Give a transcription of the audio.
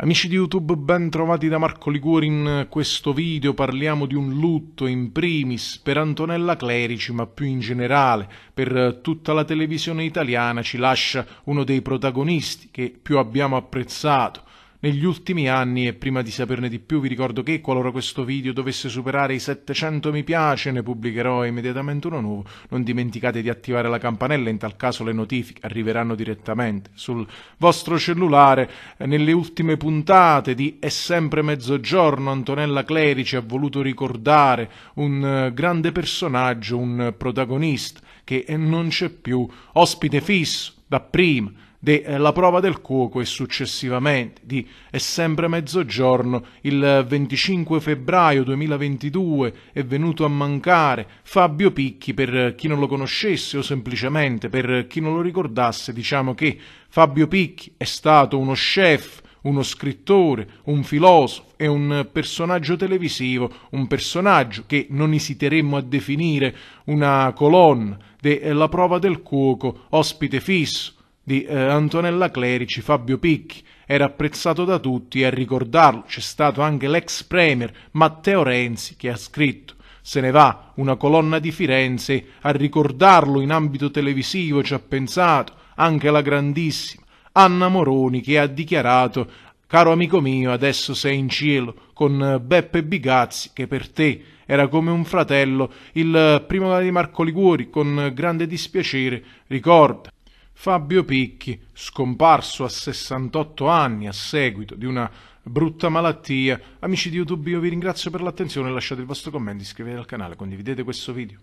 Amici di YouTube, ben trovati da Marco Liguori in questo video. Parliamo di un lutto in primis per Antonella Clerici, ma più in generale per eh, tutta la televisione italiana. Ci lascia uno dei protagonisti che più abbiamo apprezzato, negli ultimi anni e prima di saperne di più vi ricordo che qualora questo video dovesse superare i 700 mi piace ne pubblicherò immediatamente uno nuovo. Non dimenticate di attivare la campanella, in tal caso le notifiche arriveranno direttamente sul vostro cellulare. Nelle ultime puntate di È sempre mezzogiorno Antonella Clerici ha voluto ricordare un eh, grande personaggio, un protagonista che non c'è più, ospite fisso da prima della eh, prova del cuoco e successivamente di È sempre mezzogiorno, il 25 febbraio 2022 è venuto a mancare Fabio Picchi, per chi non lo conoscesse o semplicemente per chi non lo ricordasse, diciamo che Fabio Picchi è stato uno chef, uno scrittore, un filosofo e un personaggio televisivo, un personaggio che non esiteremmo a definire una colonna della eh, prova del cuoco, ospite fisso di eh, Antonella Clerici, Fabio Picchi, era apprezzato da tutti e a ricordarlo c'è stato anche l'ex premier Matteo Renzi che ha scritto se ne va una colonna di Firenze a ricordarlo in ambito televisivo ci ha pensato anche la grandissima Anna Moroni che ha dichiarato caro amico mio adesso sei in cielo con eh, Beppe Bigazzi che per te era come un fratello il eh, primo di Marco Liguori con eh, grande dispiacere ricorda Fabio Picchi, scomparso a 68 anni a seguito di una brutta malattia. Amici di YouTube, io vi ringrazio per l'attenzione, lasciate il vostro commento, iscrivetevi al canale, condividete questo video.